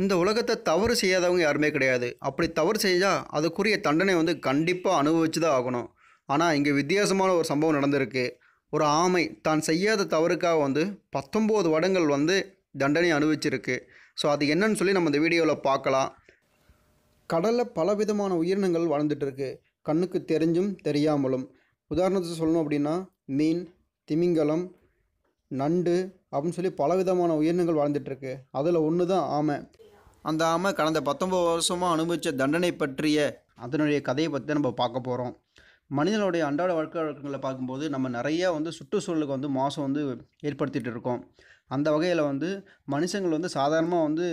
இந்த உலகத்தை தவறு செய்யாதவங்க யாருமே கிடையாது அப்படி தவறு செஞ்சால் அதுக்குரிய தண்டனை வந்து கண்டிப்பாக அனுபவிச்சு தான் ஆகணும் ஆனால் இங்கே வித்தியாசமான ஒரு சம்பவம் நடந்திருக்கு ஒரு ஆமை தான் செய்யாத தவறுக்காக வந்து பத்தொம்போது வருடங்கள் வந்து தண்டனை அனுபவிச்சிருக்கு ஸோ அது என்னன்னு சொல்லி நம்ம இந்த வீடியோவில் பார்க்கலாம் கடலில் பலவிதமான உயிரினங்கள் வாழ்ந்துட்டுருக்கு கண்ணுக்கு தெரிஞ்சும் தெரியாமலும் உதாரணத்துக்கு சொல்லணும் அப்படின்னா மீன் திமிங்கலம் நண்டு அப்படின்னு சொல்லி பலவிதமான உயிரினங்கள் வாழ்ந்துட்டுருக்கு அதில் ஒன்று தான் ஆமை அந்த ஆமை கடந்த பத்தொம்பது வருஷமாக அனுபவித்த தண்டனை பற்றிய அதனுடைய கதையை பற்றி நம்ம பார்க்க போகிறோம் மனிதனுடைய அன்றாட வாழ்க்கை வழக்கங்களை பார்க்கும்போது நம்ம நிறையா வந்து சுற்றுச்சூழலுக்கு வந்து மாதம் வந்து ஏற்படுத்திகிட்டு இருக்கோம் அந்த வகையில் வந்து மனுஷங்கள் வந்து சாதாரணமாக வந்து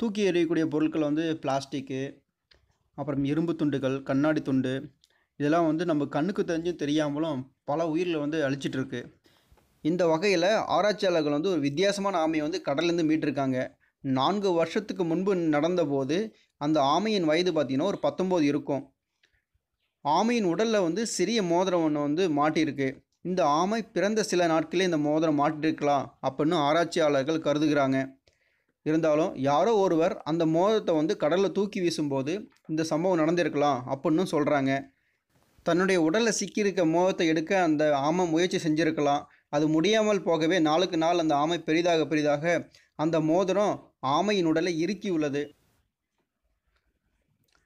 தூக்கி எறியக்கூடிய பொருட்கள் வந்து பிளாஸ்டிக்கு அப்புறம் இரும்பு துண்டுகள் கண்ணாடி துண்டு இதெல்லாம் வந்து நம்ம கண்ணுக்கு தெரிஞ்சும் தெரியாமலும் பல உயிரில் வந்து அழிச்சிட்ருக்கு இந்த வகையில் ஆராய்ச்சியாளர்கள் வந்து ஒரு வித்தியாசமான ஆமையை வந்து கடல்லேருந்து மீட்டிருக்காங்க நான்கு வருஷத்துக்கு முன்பு நடந்தபோது அந்த ஆமையின் வயது பார்த்திங்கன்னா ஒரு பத்தொம்போது இருக்கும் ஆமையின் உடலில் வந்து சிறிய மோதிரம் ஒன்று வந்து மாட்டியிருக்கு இந்த ஆமை பிறந்த சில நாட்களே இந்த மோதிரம் மாட்டிருக்கலாம் அப்படின்னு ஆராய்ச்சியாளர்கள் கருதுகிறாங்க இருந்தாலும் யாரோ ஒருவர் அந்த மோதிரத்தை வந்து கடலில் தூக்கி வீசும்போது இந்த சம்பவம் நடந்திருக்கலாம் அப்படின்னு சொல்கிறாங்க தன்னுடைய உடலில் சிக்கியிருக்க மோகத்தை எடுக்க அந்த ஆமை முயற்சி செஞ்சுருக்கலாம் அது முடியாமல் போகவே நாளுக்கு நாள் அந்த ஆமை பெரிதாக பெரிதாக அந்த மோதிரம் ஆமையின் உடலை இறுக்கியுள்ளது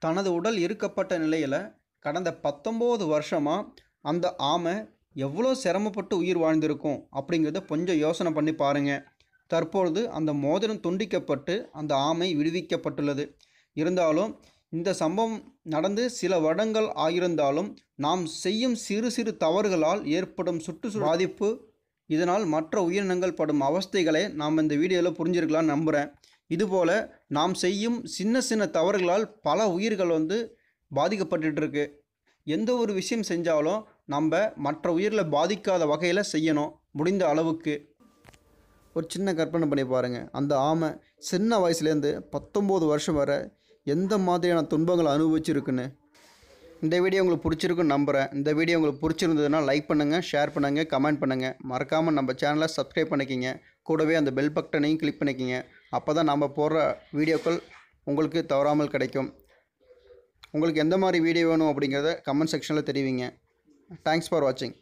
தனது உடல் இருக்கப்பட்ட நிலையில் கடந்த பத்தொம்போது வருஷமாக அந்த ஆமை எவ்வளோ சிரமப்பட்டு உயிர் வாழ்ந்திருக்கும் அப்படிங்கிறத கொஞ்சம் யோசனை பண்ணி பாருங்கள் தற்பொழுது அந்த மோதிரம் துண்டிக்கப்பட்டு அந்த ஆமை விடுவிக்கப்பட்டுள்ளது இருந்தாலும் இந்த சம்பவம் நடந்து சில வருடங்கள் ஆகியிருந்தாலும் நாம் செய்யும் சிறு சிறு தவறுகளால் ஏற்படும் சுற்றுச்சூழல் பாதிப்பு இதனால் மற்ற உயிரினங்கள் படும் அவஸ்தைகளை நாம் இந்த வீடியோவில் புரிஞ்சிருக்கலாம்னு நம்புகிறேன் இதுபோல் நாம் செய்யும் சின்ன சின்ன தவறுகளால் பல உயிர்கள் வந்து பாதிக்கப்பட்டுருக்கு எந்த ஒரு விஷயம் செஞ்சாலும் நம்ம மற்ற உயிரில் பாதிக்காத வகையில் செய்யணும் முடிந்த அளவுக்கு ஒரு சின்ன கற்பனை பண்ணி பாருங்கள் அந்த ஆமை சின்ன வயசுலேருந்து பத்தொம்போது வருஷம் வர எந்த மாதிரியான துன்பங்களை அனுபவிச்சிருக்குன்னு இந்த வீடியோ உங்களுக்கு பிடிச்சிருக்குன்னு நம்புகிறேன் இந்த வீடியோ உங்களுக்கு பிடிச்சிருந்ததுன்னா லைக் பண்ணுங்கள் ஷேர் பண்ணுங்கள் கமெண்ட் பண்ணுங்கள் மறக்காமல் நம்ம சேனலை சப்ஸ்கிரைப் பண்ணிக்கிங்க கூடவே அந்த பெல் பட்டனையும் கிளிக் பண்ணிக்கிங்க அப்போ தான் நம்ம போடுற வீடியோக்கள் உங்களுக்கு தவறாமல் கிடைக்கும் உங்களுக்கு எந்த மாதிரி வீடியோ வேணும் அப்படிங்கிறத கமெண்ட் செக்ஷனில் தெரிவிங்க தேங்க்ஸ் ஃபார் வாட்சிங்